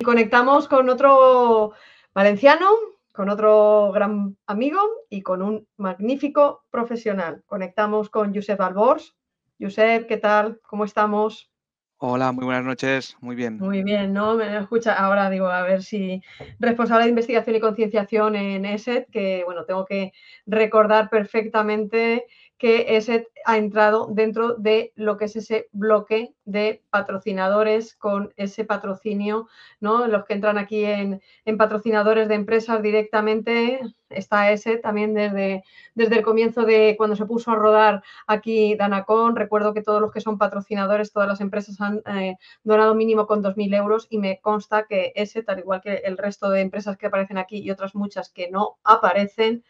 Y conectamos con otro valenciano, con otro gran amigo y con un magnífico profesional. Conectamos con Josep Albors. Josep, ¿qué tal? ¿Cómo estamos? Hola, muy buenas noches. Muy bien. Muy bien, ¿no? Me escucha ahora, digo, a ver si responsable de investigación y concienciación en ESET, que bueno, tengo que recordar perfectamente que ese ha entrado dentro de lo que es ese bloque de patrocinadores con ese patrocinio, ¿no? Los que entran aquí en, patrocinadores de empresas directamente, está ese también desde, desde el comienzo de cuando se puso a rodar aquí Danacon. Recuerdo que todos los que son patrocinadores, todas las empresas han eh, donado mínimo con 2.000 euros y me consta que ese tal igual que el resto de empresas que aparecen aquí y otras muchas que no aparecen,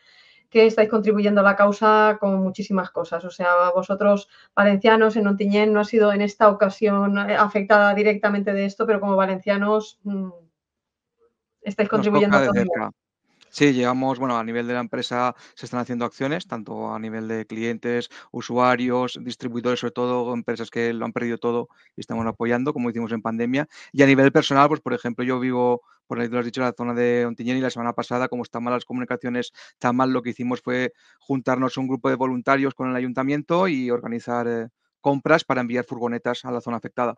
que estáis contribuyendo a la causa con muchísimas cosas. O sea, vosotros, valencianos, en Ontiñén, no ha sido en esta ocasión eh, afectada directamente de esto, pero como valencianos mm, estáis contribuyendo a todo. Sí, llevamos, bueno, a nivel de la empresa se están haciendo acciones, tanto a nivel de clientes, usuarios, distribuidores, sobre todo empresas que lo han perdido todo y estamos apoyando, como hicimos en pandemia. Y a nivel personal, pues por ejemplo, yo vivo, por ahí tú lo has dicho, en la zona de Ontiñeni, y la semana pasada, como están mal las comunicaciones, tan mal, lo que hicimos fue juntarnos un grupo de voluntarios con el ayuntamiento y organizar eh, compras para enviar furgonetas a la zona afectada.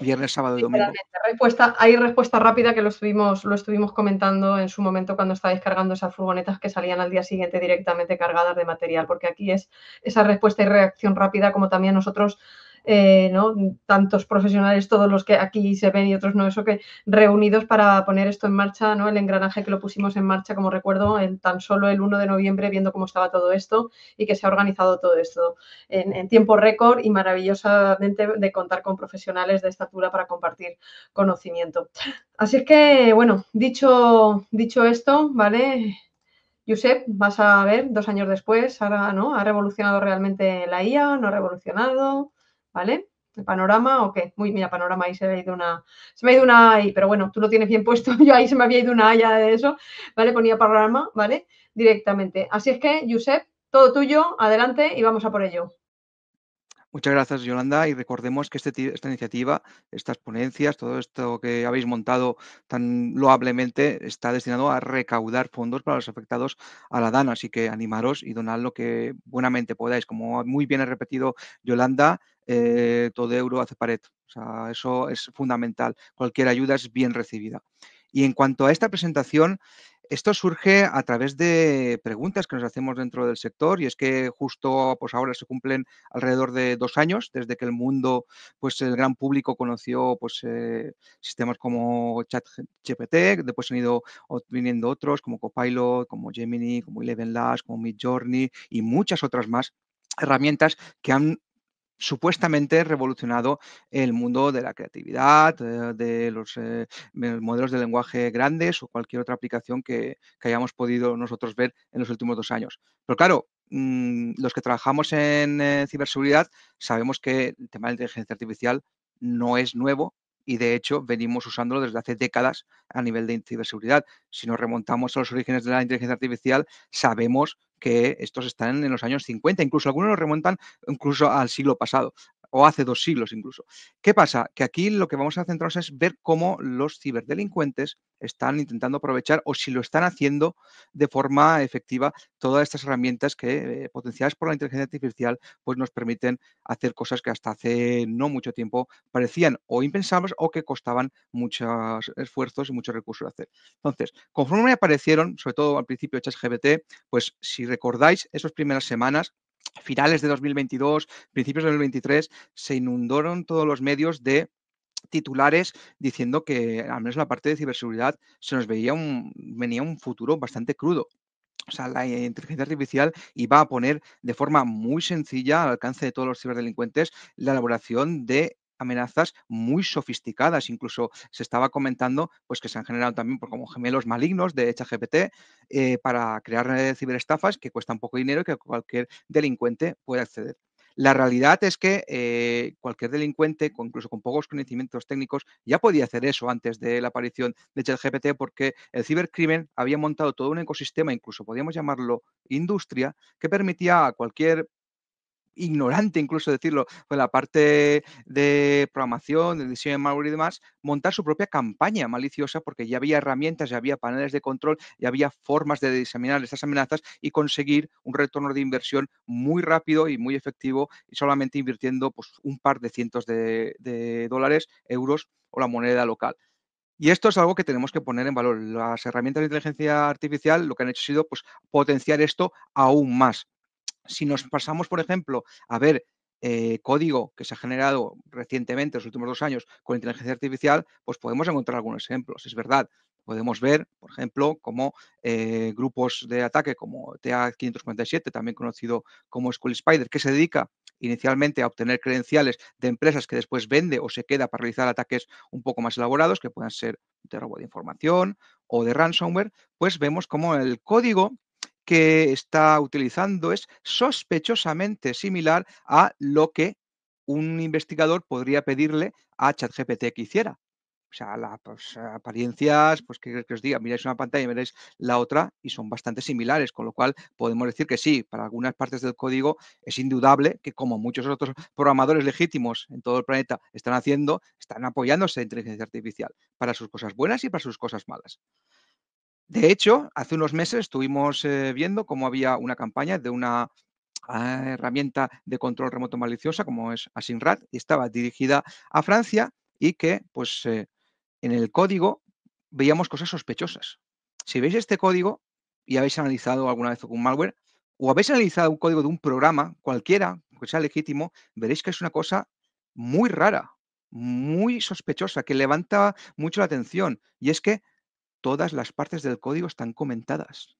Viernes, sábado y domingo. Respuesta, hay respuesta rápida que lo estuvimos, lo estuvimos comentando en su momento cuando estáis cargando esas furgonetas que salían al día siguiente directamente cargadas de material, porque aquí es esa respuesta y reacción rápida, como también nosotros eh, ¿no? tantos profesionales, todos los que aquí se ven y otros no, eso que reunidos para poner esto en marcha, ¿no? el engranaje que lo pusimos en marcha, como recuerdo, en tan solo el 1 de noviembre, viendo cómo estaba todo esto y que se ha organizado todo esto en, tiempo récord y maravillosamente de contar con profesionales de estatura para compartir conocimiento. Así es que, bueno, dicho, dicho esto, ¿vale? Josep, vas a ver, dos años después, ahora, ¿no? ¿Ha revolucionado realmente la IA? ¿No ha revolucionado? ¿vale? ¿El panorama o qué? Muy, mira, panorama, ahí se me ha ido una, se me ha ido una pero bueno, tú lo tienes bien puesto, yo ahí se me había ido una ya de eso, ¿vale? Ponía panorama, ¿vale? Directamente. Así es que, Josep, todo tuyo, adelante y vamos a por ello. Muchas gracias, Yolanda. Y recordemos que este, esta iniciativa, estas ponencias, todo esto que habéis montado tan loablemente, está destinado a recaudar fondos para los afectados a la DANA. Así que animaros y donar lo que buenamente podáis. Como muy bien ha repetido Yolanda, eh, todo euro hace pared. O sea, eso es fundamental. Cualquier ayuda es bien recibida. Y en cuanto a esta presentación, esto surge a través de preguntas que nos hacemos dentro del sector y es que justo pues ahora se cumplen alrededor de dos años desde que el mundo, pues el gran público conoció pues eh, sistemas como ChatGPT, después han ido viniendo otros como Copilot, como Gemini, como Eleven como Midjourney y muchas otras más herramientas que han supuestamente revolucionado el mundo de la creatividad, eh, eh, de los modelos de lenguaje grandes o cualquier otra aplicación que, hayamos podido nosotros ver en los últimos dos años. Pero claro, mm, los que trabajamos en eh, ciberseguridad sabemos que el tema de la inteligencia artificial no es nuevo, y de hecho venimos usándolo desde hace décadas a nivel de ciberseguridad. Si nos remontamos a los orígenes de la inteligencia artificial, sabemos que estos están en los años 50, incluso algunos remontan incluso al siglo pasado o hace dos siglos incluso. ¿Qué pasa? Que aquí lo que vamos a centrarnos es ver cómo los ciberdelincuentes están intentando aprovechar o si lo están haciendo de forma efectiva todas estas herramientas que, eh, potenciadas por la inteligencia artificial, pues nos permiten hacer cosas que hasta hace no mucho tiempo parecían o impensables o que costaban muchos esfuerzos y muchos recursos hacer. Entonces, conforme aparecieron, sobre todo al principio de GBT, pues si recordáis, esas primeras semanas, finales de 2022, principios de 2023, se inundaron todos los medios de titulares diciendo que, al menos en la parte de ciberseguridad, se nos veía un, venía un futuro bastante crudo. O sea, la inteligencia artificial iba a poner de forma muy sencilla, al alcance de todos los ciberdelincuentes, la elaboración de amenazas muy sofisticadas. Incluso se estaba comentando pues, que se han generado también por como gemelos malignos de ChatGPT eh, para crear eh, ciberestafas que cuestan poco dinero y que cualquier delincuente puede acceder. La realidad es que eh, cualquier delincuente, incluso con pocos conocimientos técnicos, ya podía hacer eso antes de la aparición de ChatGPT porque el cibercrimen había montado todo un ecosistema, incluso podríamos llamarlo industria, que permitía a cualquier ignorante, incluso decirlo, con la parte de programación, de diseño de malware y demás, montar su propia campaña maliciosa porque ya había herramientas, ya había paneles de control, ya había formas de diseminar estas amenazas y conseguir un retorno de inversión muy rápido y muy efectivo y solamente invirtiendo pues, un par de cientos de, dólares, euros o la moneda local. Y esto es algo que tenemos que poner en valor. Las herramientas de inteligencia artificial lo que han hecho ha sido pues, potenciar esto aún más. Si nos pasamos, por ejemplo, a ver eh, código que se ha generado recientemente, en los últimos dos años, con inteligencia artificial, pues podemos encontrar algunos ejemplos. Es verdad, podemos ver, por ejemplo, cómo eh, grupos de ataque como TA547, también conocido como School Spider, que se dedica inicialmente a obtener credenciales de empresas que después vende o se queda para realizar ataques un poco más elaborados, que puedan ser de robo de información o de ransomware, pues vemos cómo el código que está utilizando es sospechosamente similar a lo que un investigador podría pedirle a ChatGPT que hiciera. O sea, las pues, apariencias, pues que, os diga, miráis una pantalla y miráis la otra y son bastante similares, con lo cual podemos decir que sí, para algunas partes del código es indudable que como muchos otros programadores legítimos en todo el planeta están haciendo, están apoyándose en inteligencia artificial para sus cosas buenas y para sus cosas malas. De hecho, hace unos meses estuvimos eh, viendo cómo había una campaña de una ah, herramienta de control remoto maliciosa como es Asinrad y estaba dirigida a Francia y que pues eh, en el código veíamos cosas sospechosas. Si veis este código y habéis analizado alguna vez un malware o habéis analizado un código de un programa cualquiera que sea legítimo, veréis que es una cosa muy rara, muy sospechosa, que levanta mucho la atención. Y es que Todas las partes del código están comentadas.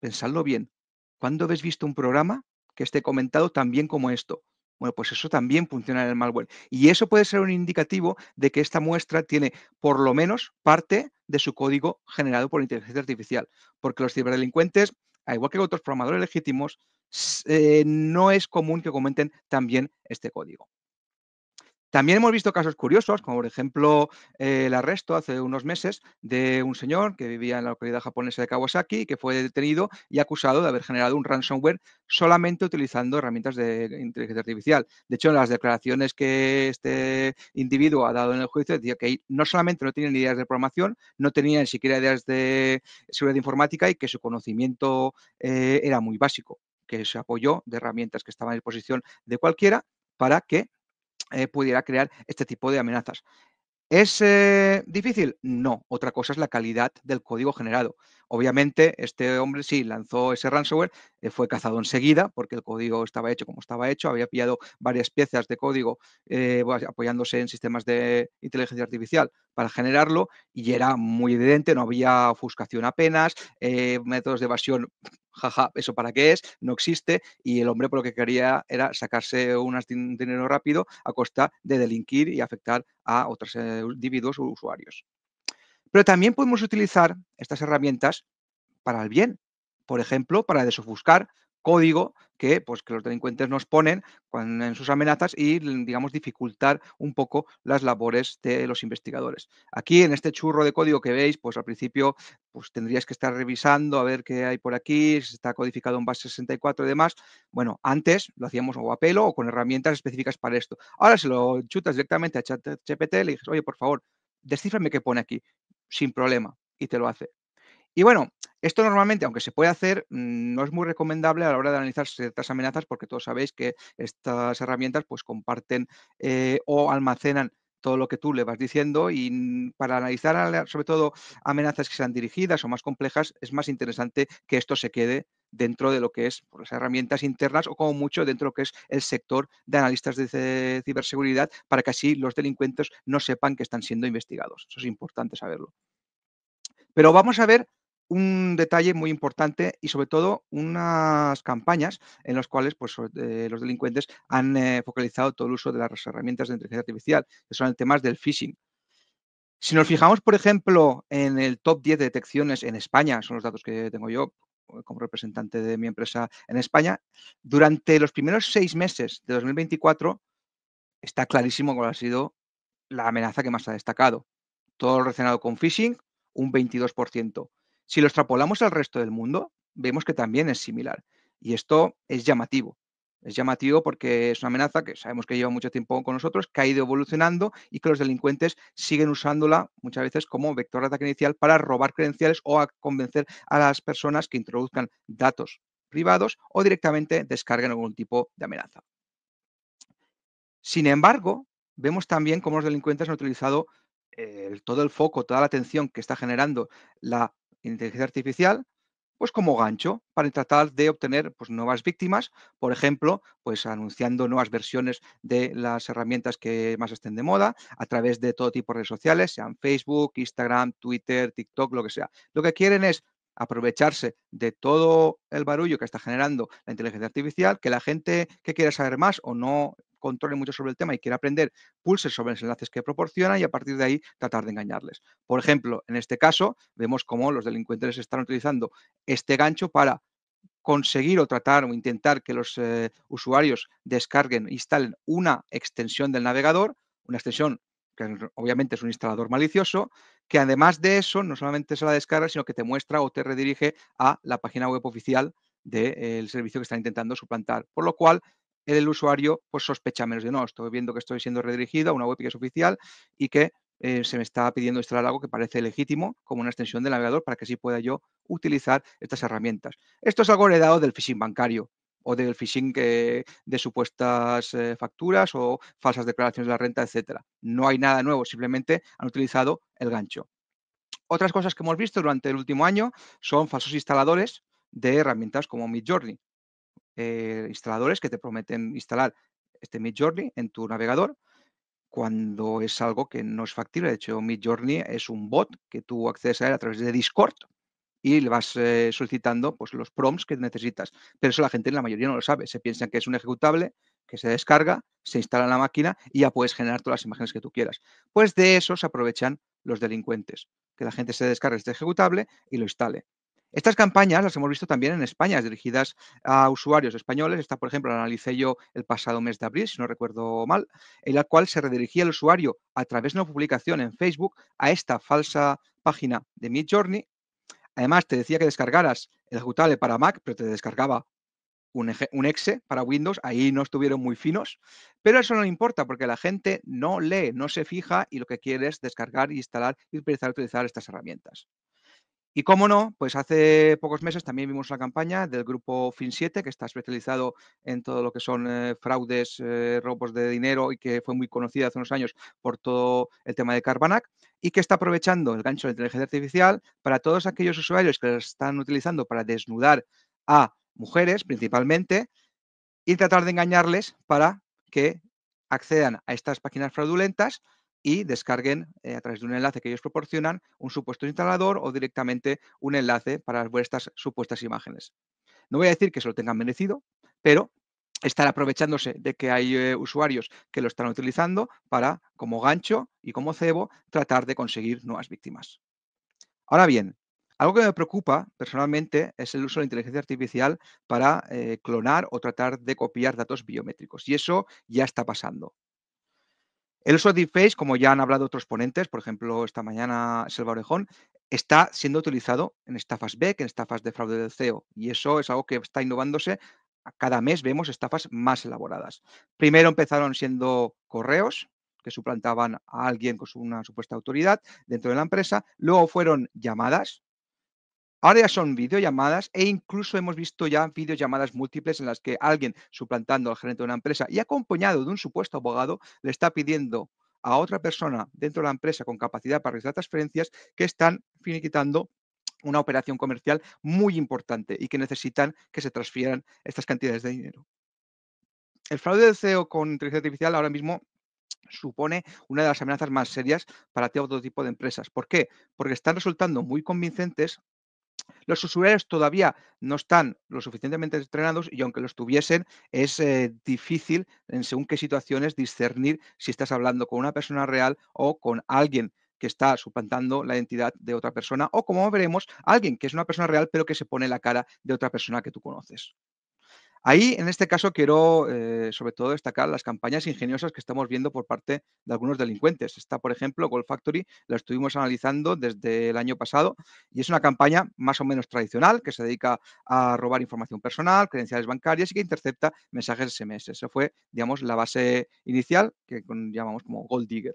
Pensadlo bien. ¿Cuándo habéis visto un programa que esté comentado tan bien como esto? Bueno, pues eso también funciona en el malware. Y eso puede ser un indicativo de que esta muestra tiene por lo menos parte de su código generado por inteligencia artificial. Porque los ciberdelincuentes, al igual que otros programadores legítimos, eh, no es común que comenten también este código. También hemos visto casos curiosos, como por ejemplo eh, el arresto hace unos meses de un señor que vivía en la localidad japonesa de Kawasaki, que fue detenido y acusado de haber generado un ransomware solamente utilizando herramientas de inteligencia artificial. De hecho, en las declaraciones que este individuo ha dado en el juicio, decía que no solamente no tenía ni ideas de programación, no tenía ni siquiera ideas de seguridad informática y que su conocimiento eh, era muy básico que se apoyó de herramientas que estaban a disposición de cualquiera para que eh, pudiera crear este tipo de amenazas. ¿Es eh, difícil? No. Otra cosa es la calidad del código generado. Obviamente, este hombre sí lanzó ese ransomware, eh, fue cazado enseguida porque el código estaba hecho como estaba hecho, había pillado varias piezas de código pues, apoyándose en sistemas de inteligencia artificial para generarlo y era muy evidente, no había ofuscación apenas, métodos de evasión jaja, ¿eso para qué es? No existe. Y el hombre por lo que quería era sacarse un dinero rápido a costa de delinquir y afectar a otros eh, individuos o usuarios. Pero también podemos utilizar estas herramientas para el bien. Por ejemplo, para desofuscar código que, pues, que los delincuentes nos ponen en sus amenazas y, digamos, dificultar un poco las labores de los investigadores. Aquí, en este churro de código que veis, pues al principio pues, que estar revisando a ver qué hay por aquí, si está codificado en base 64 y demás. Bueno, antes lo hacíamos o a pelo o con herramientas específicas para esto. Ahora se lo chutas directamente a ChatGPT, le dices, oye, por favor, descíframe qué pone aquí, sin problema, y te lo hace. Y bueno, esto normalmente, aunque se puede hacer, mm, no es muy recomendable a la hora de analizar ciertas amenazas porque todos sabéis que estas herramientas pues comparten eh, o almacenan todo lo que tú le vas diciendo y mm, para analizar sobre todo amenazas que sean dirigidas o más complejas es más interesante que esto se quede dentro de lo que es las herramientas internas o como mucho dentro de lo que es el sector de analistas de ciberseguridad para que así los delincuentes no sepan que están siendo investigados. Eso es importante saberlo. Pero vamos a ver un detalle muy importante y sobre todo unas campañas en las cuales pues, eh, los delincuentes han eh, focalizado todo el uso de las herramientas de inteligencia artificial, que son el tema del phishing. Si nos fijamos, por ejemplo, en el top 10 de detecciones en España, son los datos que tengo yo eh, como representante de mi empresa en España, durante los primeros seis meses de 2024 está clarísimo cuál ha sido la amenaza que más ha destacado. Todo relacionado con phishing, un 22%. Si lo extrapolamos al resto del mundo, vemos que también es similar. Y esto es llamativo. Es llamativo porque es una amenaza que sabemos que lleva mucho tiempo con nosotros, que ha ido evolucionando y que los delincuentes siguen usándola muchas veces como vector de ataque inicial para robar credenciales o a convencer a las personas que introduzcan datos privados o directamente descarguen algún tipo de amenaza. Sin embargo, vemos también cómo los delincuentes han utilizado eh, todo el foco, toda la atención que está generando la inteligencia artificial pues como gancho para tratar de obtener pues, nuevas víctimas, por ejemplo, pues anunciando nuevas versiones de las herramientas que más estén de moda a través de todo tipo de redes sociales, sean Facebook, Instagram, Twitter, TikTok, lo que sea. Lo que quieren es aprovecharse de todo el barullo que está generando la inteligencia artificial, que la gente que quiera saber más o no controle mucho sobre el tema y quiere aprender, pulse sobre los enlaces que proporciona y a partir de ahí tratar de engañarles. Por ejemplo, en este caso, vemos cómo los delincuentes están utilizando este gancho para conseguir o tratar o intentar que los eh, usuarios descarguen, instalen una extensión del navegador, una extensión que obviamente es un instalador malicioso, que además de eso no solamente se la descarga, sino que te muestra o te redirige a la página web oficial del servicio que están intentando suplantar. Por lo cual, el usuario pues, sospecha menos de no, estoy viendo que estoy siendo redirigido a una web que es oficial y que eh, se me está pidiendo instalar algo que parece legítimo como una extensión del navegador para que sí pueda yo utilizar estas herramientas. Esto es algo heredado del phishing bancario o del phishing de supuestas eh, facturas o falsas declaraciones de la renta, etcétera. No hay nada nuevo, simplemente han utilizado el gancho. Otras cosas que hemos visto durante el último año son falsos instaladores de herramientas como Midjourney. Eh, instaladores que te prometen instalar este Midjourney en tu navegador cuando es algo que no es factible. De hecho, Midjourney Journey es un bot que tú accedes a él a través de Discord y le vas eh, solicitando pues, los prompts que necesitas. Pero eso la gente en la mayoría no lo sabe. Se piensa que es un ejecutable que se descarga, se instala en la máquina y ya puedes generar todas las imágenes que tú quieras. Pues de eso se aprovechan los delincuentes, que la gente se descargue este ejecutable y lo instale. Estas campañas las hemos visto también en España, dirigidas a usuarios españoles. Esta, por ejemplo, la analicé yo el pasado mes de abril, si no recuerdo mal, en la cual se redirigía el usuario a través de una publicación en Facebook a esta falsa página de Meet Journey. Además, te decía que descargaras el ejecutable para Mac, pero te descargaba un, exe para Windows, ahí no estuvieron muy finos, pero eso no importa porque la gente no lee, no se fija y lo que quiere es descargar, instalar y a utilizar estas herramientas. Y cómo no, pues hace pocos meses también vimos la campaña del grupo Fin7, que está especializado en todo lo que son eh, fraudes, eh, robos de dinero y que fue muy conocida hace unos años por todo el tema de Carbanac y que está aprovechando el gancho de inteligencia artificial para todos aquellos usuarios que lo están utilizando para desnudar a mujeres principalmente y tratar de engañarles para que accedan a estas páginas fraudulentas y descarguen eh, a través de un enlace que ellos proporcionan un supuesto instalador o directamente un enlace para vuestras supuestas imágenes. No voy a decir que se lo tengan merecido, pero estar aprovechándose de que hay eh, usuarios que lo están utilizando para, como gancho y como cebo, tratar de conseguir nuevas víctimas. Ahora bien, algo que me preocupa personalmente es el uso de la inteligencia artificial para eh, clonar o tratar de copiar datos biométricos. Y eso ya está pasando. El uso de como ya han hablado otros ponentes, por ejemplo, esta mañana Selva Orejón, está siendo utilizado en estafas BEC, en estafas de fraude del CEO, y eso es algo que está innovándose. Cada mes vemos estafas más elaboradas. Primero empezaron siendo correos, que suplantaban a alguien con una supuesta autoridad dentro de la empresa. Luego fueron llamadas, Ahora ya son videollamadas e incluso hemos visto ya videollamadas múltiples en las que alguien suplantando al gerente de una empresa y acompañado de un supuesto abogado le está pidiendo a otra persona dentro de la empresa con capacidad para realizar transferencias que están finiquitando una operación comercial muy importante y que necesitan que se transfieran estas cantidades de dinero. El fraude del CEO con inteligencia artificial ahora mismo supone una de las amenazas más serias para todo tipo de empresas. ¿Por qué? Porque están resultando muy convincentes los usuarios todavía no están lo suficientemente entrenados y aunque los estuviesen es eh, difícil en según qué situaciones discernir si estás hablando con una persona real o con alguien que está suplantando la identidad de otra persona o como veremos, alguien que es una persona real pero que se pone la cara de otra persona que tú conoces. Ahí, en este caso, quiero eh, sobre todo destacar las campañas ingeniosas que estamos viendo por parte de algunos delincuentes. Está, por ejemplo, Gold Factory, la estuvimos analizando desde el año pasado y es una campaña más o menos tradicional que se dedica a robar información personal, credenciales bancarias y que intercepta mensajes SMS. Esa fue, digamos, la base inicial que llamamos como Gold Digger.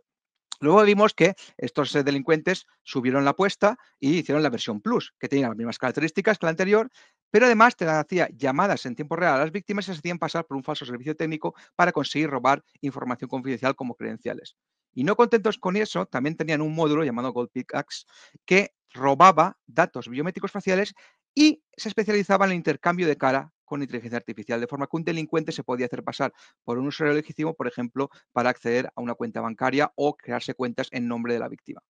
Luego vimos que estos eh, delincuentes subieron la apuesta y hicieron la versión Plus, que tenía las mismas características que la anterior, pero además te hacía llamadas en tiempo real a las víctimas y se hacían pasar por un falso servicio técnico para conseguir robar información confidencial como credenciales. Y no contentos con eso, también tenían un módulo llamado Gold Pickaxe que robaba datos biométricos faciales y se especializaba en el intercambio de cara con inteligencia artificial, de forma que un delincuente se podía hacer pasar por un usuario legítimo, por ejemplo, para acceder a una cuenta bancaria o crearse cuentas en nombre de la víctima.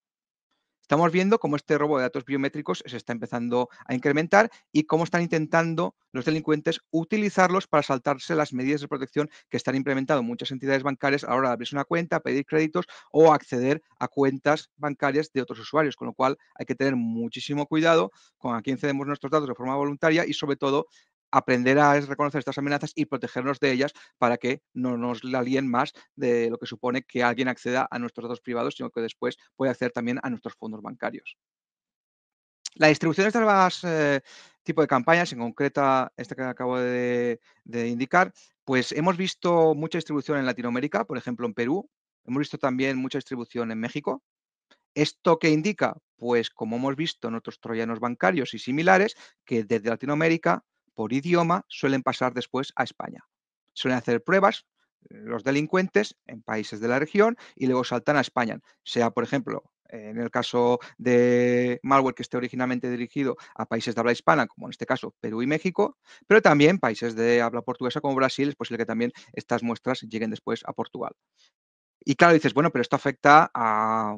Estamos viendo cómo este robo de datos biométricos se está empezando a incrementar y cómo están intentando los delincuentes utilizarlos para saltarse las medidas de protección que están implementando muchas entidades bancarias a la hora de abrirse una cuenta, pedir créditos o acceder a cuentas bancarias de otros usuarios, con lo cual hay que tener muchísimo cuidado con a quién cedemos nuestros datos de forma voluntaria y sobre todo aprender a reconocer estas amenazas y protegernos de ellas para que no nos la líen más de lo que supone que alguien acceda a nuestros datos privados, sino que después puede acceder también a nuestros fondos bancarios. La distribución de estas eh, tipo de campañas, en concreta esta que acabo de, de indicar, pues hemos visto mucha distribución en Latinoamérica, por ejemplo en Perú, hemos visto también mucha distribución en México, ¿Esto qué indica? Pues como hemos visto en otros troyanos bancarios y similares, que desde Latinoamérica por idioma suelen pasar después a España. Suelen hacer pruebas eh, los delincuentes en países de la región y luego saltan a España, sea por ejemplo en el caso de malware que esté originalmente dirigido a países de habla hispana, como en este caso Perú y México, pero también países de habla portuguesa como Brasil, es posible que también estas muestras lleguen después a Portugal. Y claro, dices, bueno, pero esto afecta a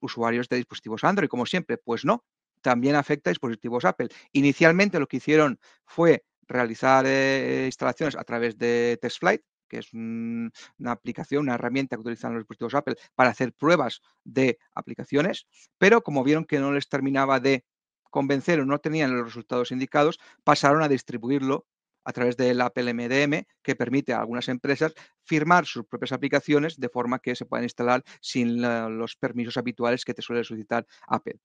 usuarios de dispositivos Android, como siempre. Pues no, también afecta a dispositivos Apple. Inicialmente lo que hicieron fue realizar eh, instalaciones a través de TestFlight, que es una aplicación, una herramienta que utilizan los dispositivos Apple para hacer pruebas de aplicaciones, pero como vieron que no les terminaba de convencer o no tenían los resultados indicados, pasaron a distribuirlo a través del Apple MDM, que permite a algunas empresas firmar sus propias aplicaciones de forma que se puedan instalar sin los permisos habituales que te suele solicitar Apple.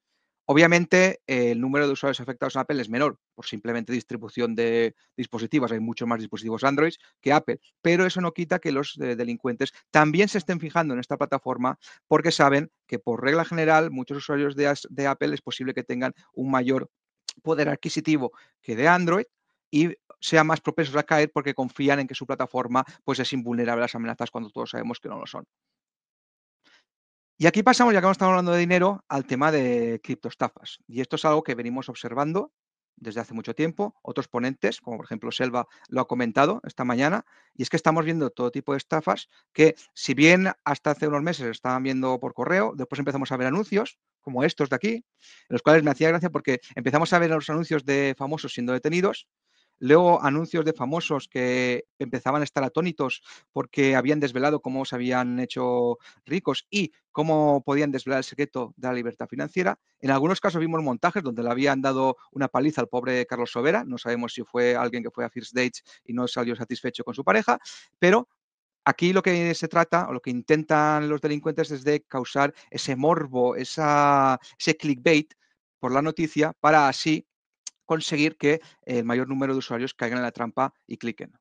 Obviamente, eh, el número de usuarios afectados en Apple es menor, por simplemente distribución de dispositivos. Hay muchos más dispositivos Android que Apple, pero eso no quita que los eh, delincuentes también se estén fijando en esta plataforma porque saben que, por regla general, muchos usuarios de, de Apple es posible que tengan un mayor poder adquisitivo que de Android y sean más propensos a caer porque confían en que su plataforma pues, es invulnerable a las amenazas cuando todos sabemos que no lo son. Y aquí pasamos, ya que hemos estado hablando de dinero, al tema de criptoestafas. Y esto es algo que venimos observando desde hace mucho tiempo. Otros ponentes, como por ejemplo Selva, lo ha comentado esta mañana. Y es que estamos viendo todo tipo de estafas que, si bien hasta hace unos meses estaban viendo por correo, después empezamos a ver anuncios, como estos de aquí, en los cuales me hacía gracia porque empezamos a ver los anuncios de famosos siendo detenidos Luego anuncios de famosos que empezaban a estar atónitos porque habían desvelado cómo se habían hecho ricos y cómo podían desvelar el secreto de la libertad financiera. En algunos casos vimos montajes donde le habían dado una paliza al pobre Carlos Sobera. No sabemos si fue alguien que fue a First Dates y no salió satisfecho con su pareja, pero Aquí lo que se trata o lo que intentan los delincuentes es de causar ese morbo, esa, ese clickbait por la noticia para así conseguir que el mayor número de usuarios caigan en la trampa y cliquen.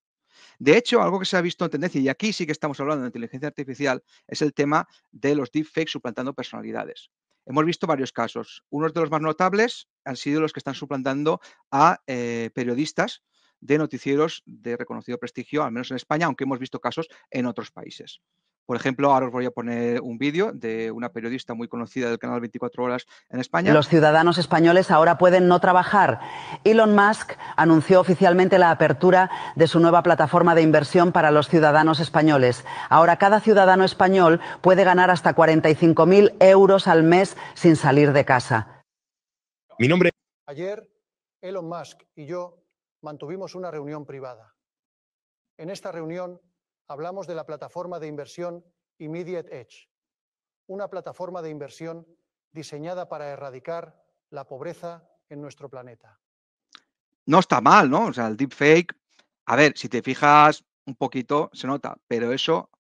De hecho, algo que se ha visto en tendencia, y aquí sí que estamos hablando de inteligencia artificial, es el tema de los deepfakes suplantando personalidades. Hemos visto varios casos. Unos de los más notables han sido los que están suplantando a eh, periodistas de noticieros de reconocido prestigio, al menos en España, aunque hemos visto casos en otros países. Por ejemplo, ahora os voy a poner un vídeo de una periodista muy conocida del canal 24 Horas en España. Los ciudadanos españoles ahora pueden no trabajar. Elon Musk anunció oficialmente la apertura de su nueva plataforma de inversión para los ciudadanos españoles. Ahora cada ciudadano español puede ganar hasta 45.000 euros al mes sin salir de casa. Mi nombre. Ayer, Elon Musk y yo mantuvimos una reunión privada. En esta reunión hablamos de la plataforma de inversión Immediate Edge, una plataforma de inversión diseñada para erradicar la pobreza en nuestro planeta. No está mal, ¿no? O sea, el deepfake, a ver, si te fijas un poquito, se nota, pero eso,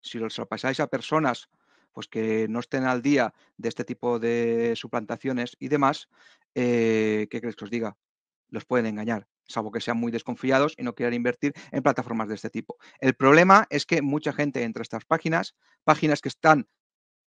si lo pasáis a personas pues que no estén al día de este tipo de suplantaciones y demás, eh, ¿qué crees que os diga? Los pueden engañar salvo que sean muy desconfiados y no quieran invertir en plataformas de este tipo. El problema es que mucha gente entra a estas páginas, páginas que están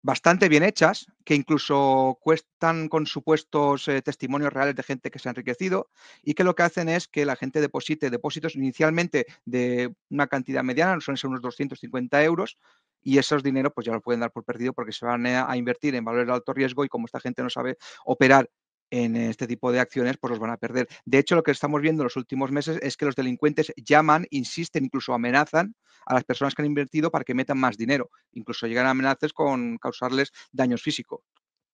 bastante bien hechas, que incluso cuestan con supuestos eh, testimonios reales de gente que se ha enriquecido y que lo que hacen es que la gente deposite depósitos inicialmente de una cantidad mediana, suelen ser unos 250 euros, y esos dinero pues ya lo pueden dar por perdido porque se van a invertir en valores de alto riesgo y como esta gente no sabe operar en este tipo de acciones, pues los van a perder. De hecho, lo que estamos viendo en los últimos meses es que los delincuentes llaman, insisten, incluso amenazan a las personas que han invertido para que metan más dinero. Incluso llegan a amenazas con causarles daños físicos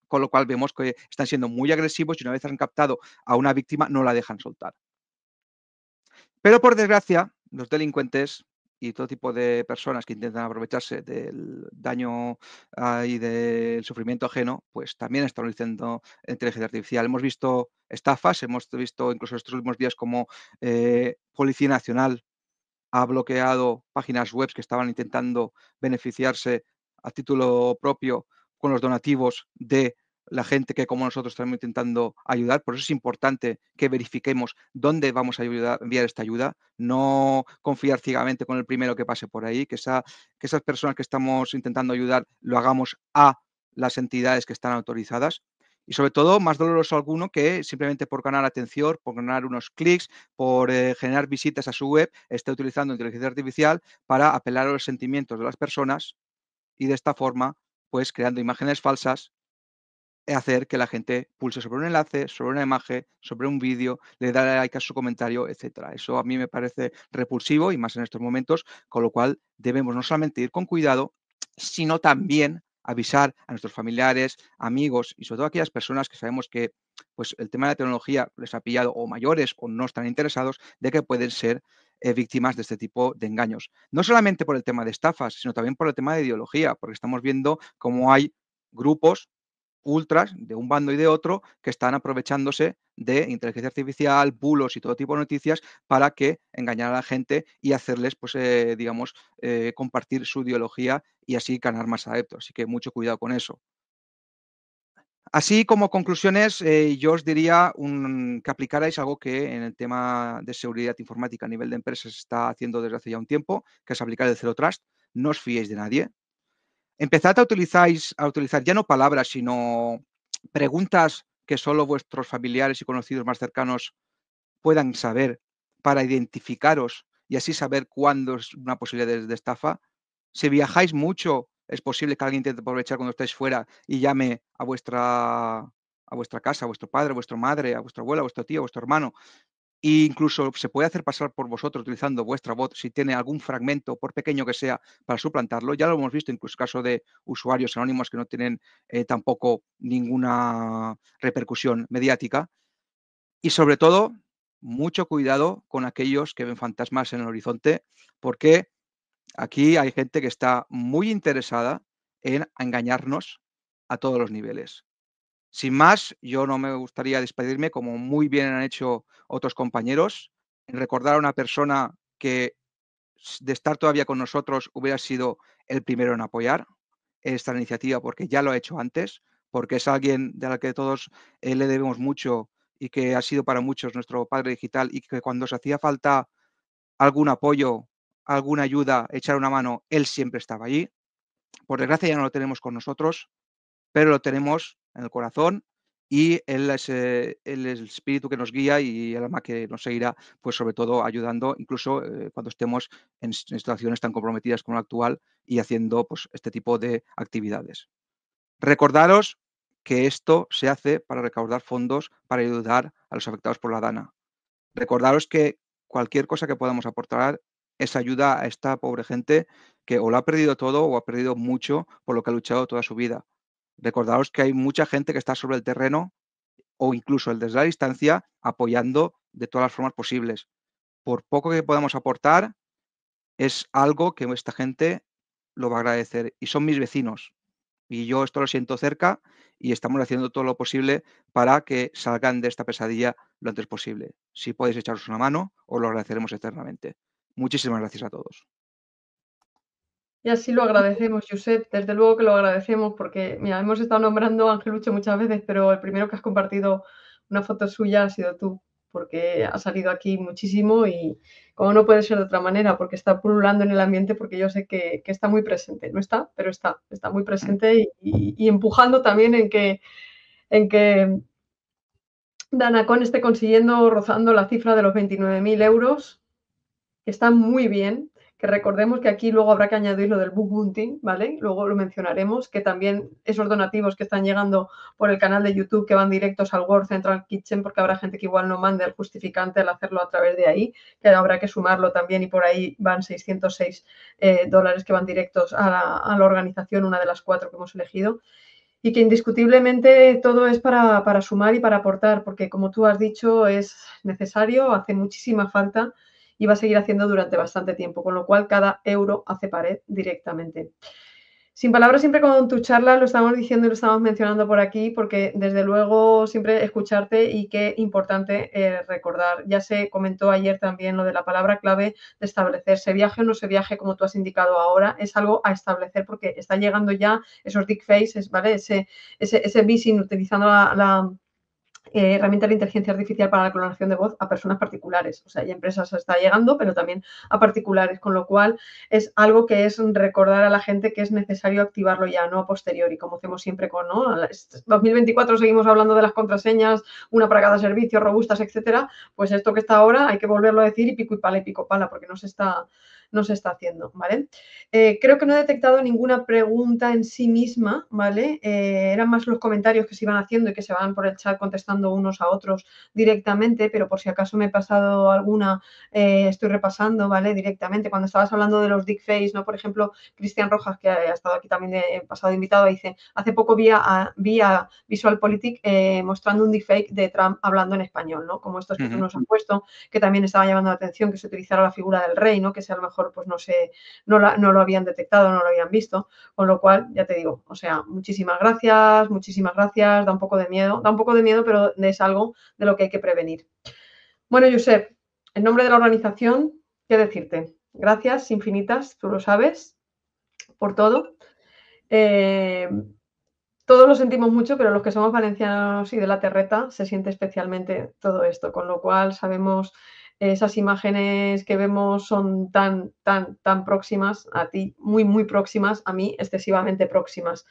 con lo cual vemos que están siendo muy agresivos y una vez han captado a una víctima no la dejan soltar. Pero por desgracia, los delincuentes y todo tipo de personas que intentan aprovecharse del daño ah, y del sufrimiento ajeno, pues también están utilizando inteligencia artificial. Hemos visto estafas, hemos visto incluso estos últimos días como eh, Policía Nacional ha bloqueado páginas web que estaban intentando beneficiarse a título propio con los donativos de la gente que como nosotros estamos intentando ayudar. Por eso es importante que verifiquemos dónde vamos a ayudar, enviar esta ayuda, no confiar ciegamente con el primero que pase por ahí, que, esa, que esas personas que estamos intentando ayudar lo hagamos a las entidades que están autorizadas. Y sobre todo, más doloroso alguno que simplemente por ganar atención, por ganar unos clics, por eh, generar visitas a su web, esté utilizando inteligencia artificial para apelar a los sentimientos de las personas y de esta forma, pues creando imágenes falsas hacer que la gente pulse sobre un enlace, sobre una imagen, sobre un vídeo, le da like a su comentario, etcétera. Eso a mí me parece repulsivo y más en estos momentos, con lo cual debemos no solamente ir con cuidado, sino también avisar a nuestros familiares, amigos y sobre todo a aquellas personas que sabemos que pues, el tema de la tecnología les ha pillado o mayores o no están interesados de que pueden ser eh, víctimas de este tipo de engaños. No solamente por el tema de estafas, sino también por el tema de ideología, porque estamos viendo cómo hay grupos ultras de un bando y de otro que están aprovechándose de inteligencia artificial, bulos y todo tipo de noticias para que engañar a la gente y hacerles, pues, eh, digamos, eh, compartir su ideología y así ganar más adeptos. Así que mucho cuidado con eso. Así como conclusiones, eh, yo os diría que aplicarais algo que en el tema de seguridad informática a nivel de empresas se está haciendo desde hace ya un tiempo, que es aplicar el Zero Trust. No os fiéis de nadie, Empezad a, utilizar ya no palabras, sino preguntas que solo vuestros familiares y conocidos más cercanos puedan saber para identificaros y así saber cuándo es una posibilidad de, estafa. Si viajáis mucho, es posible que alguien intente aprovechar cuando estáis fuera y llame a vuestra, a vuestra casa, a vuestro padre, a vuestra madre, a vuestra abuela, a vuestro tío, a vuestro hermano incluso se puede hacer pasar por vosotros utilizando vuestra voz si tiene algún fragmento, por pequeño que sea, para suplantarlo. Ya lo hemos visto, incluso caso de usuarios anónimos que no tienen eh, tampoco ninguna repercusión mediática. Y sobre todo, mucho cuidado con aquellos que ven fantasmas en el horizonte, porque aquí hay gente que está muy interesada en engañarnos a todos los niveles. Sin más, yo no me gustaría despedirme, como muy bien han hecho otros compañeros, en recordar a una persona que de estar todavía con nosotros hubiera sido el primero en apoyar esta iniciativa porque ya lo ha hecho antes, porque es alguien de la que todos eh, le debemos mucho y que ha sido para muchos nuestro padre digital y que cuando se hacía falta algún apoyo, alguna ayuda, echar una mano, él siempre estaba allí. Por desgracia ya no lo tenemos con nosotros, pero lo tenemos en el corazón y eh, Él es el espíritu que nos guía y el alma que nos seguirá, pues sobre todo ayudando, incluso eh, cuando estemos en situaciones tan comprometidas como la actual y haciendo pues, este tipo de actividades. Recordaros que esto se hace para recaudar fondos para ayudar a los afectados por la DANA. Recordaros que cualquier cosa que podamos aportar es ayuda a esta pobre gente que o lo ha perdido todo o ha perdido mucho por lo que ha luchado toda su vida. Recordaros que hay mucha gente que está sobre el terreno o incluso el desde la distancia apoyando de todas las formas posibles. Por poco que podamos aportar, es algo que esta gente lo va a agradecer y son mis vecinos. Y yo esto lo siento cerca y estamos haciendo todo lo posible para que salgan de esta pesadilla lo antes posible. Si podéis echaros una mano, os lo agradeceremos eternamente. Muchísimas gracias a todos. Y así lo agradecemos, Josep, desde luego que lo agradecemos porque, mira, hemos estado nombrando a Angelucho muchas veces, pero el primero que has compartido una foto suya ha sido tú, porque ha salido aquí muchísimo y como no puede ser de otra manera, porque está pululando en el ambiente, porque yo sé que, está muy presente, no está, pero está, está muy presente y, empujando también en que, en que Danacón esté consiguiendo, rozando la cifra de los 29.000 euros, que está muy bien, que recordemos que aquí luego habrá que añadir lo del book ¿vale? Luego lo mencionaremos, que también esos donativos que están llegando por el canal de YouTube que van directos al World Central Kitchen, porque habrá gente que igual no mande el justificante al hacerlo a través de ahí, que habrá que sumarlo también y por ahí van 606 eh, dólares que van directos a la, organización, una de las cuatro que hemos elegido y que indiscutiblemente todo es para, para, sumar y para aportar, porque como tú has dicho, es necesario, hace muchísima falta y va a seguir haciendo durante bastante tiempo, con lo cual cada euro hace pared directamente. Sin palabras, siempre como en tu charla lo estamos diciendo y lo estamos mencionando por aquí, porque desde luego siempre escucharte y qué importante eh, recordar. Ya se comentó ayer también lo de la palabra clave de establecer, se viaje o no se viaje, como tú has indicado ahora, es algo a establecer porque está llegando ya esos dick faces, ¿vale? Ese, ese, utilizando la eh, herramienta de inteligencia artificial para la clonación de voz a personas particulares. O sea, ya empresas está llegando, pero también a particulares, con lo cual es algo que es recordar a la gente que es necesario activarlo ya, no a posteriori, como hacemos siempre con, ¿no? 2024 seguimos hablando de las contraseñas, una para cada servicio, robustas, etcétera. Pues esto que está ahora hay que volverlo a decir y pico y pala y pico pala, porque no se está no se está haciendo, ¿vale? Eh, creo que no he detectado ninguna pregunta en sí misma, ¿vale? Eh, eran más los comentarios que se iban haciendo y que se van por el chat contestando unos a otros directamente, pero por si acaso me he pasado alguna, eh, estoy repasando, ¿vale? Directamente. Cuando estabas hablando de los dick ¿no? Por ejemplo, Cristian Rojas, que ha estado aquí también pasado invitado, dice, hace poco vi a, VisualPolitik mostrando un deepfake de Trump hablando en español, ¿no? Como estos que nos han puesto, que también estaba llamando la atención que se utilizara la figura del rey, ¿no? Que sea a lo mejor pues no sé, no, lo habían detectado, no lo habían visto, con lo cual ya te digo, o sea, muchísimas gracias, muchísimas gracias, da un poco de miedo, da un poco de miedo, pero es algo de lo que hay que prevenir. Bueno, Josep, en nombre de la organización, ¿qué decirte? Gracias infinitas, tú lo sabes, por todo. Eh, todos lo sentimos mucho, pero los que somos valencianos y de la terreta se siente especialmente todo esto, con lo cual sabemos esas imágenes que vemos son tan, tan, tan próximas a ti, muy, muy próximas, a mí excesivamente próximas.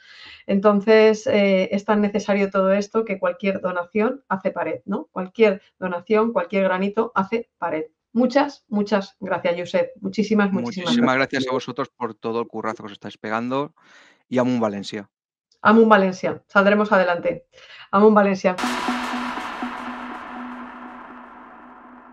Entonces, eh, es tan necesario todo esto que cualquier donación hace pared, ¿no? Cualquier donación, cualquier granito hace pared. Muchas, muchas gracias, Josep. Muchísimas, muchísimas, muchísimas gracias. a vosotros por todo el currazo que os estáis pegando y un Valencia. un Valencia, saldremos adelante. un Valencia.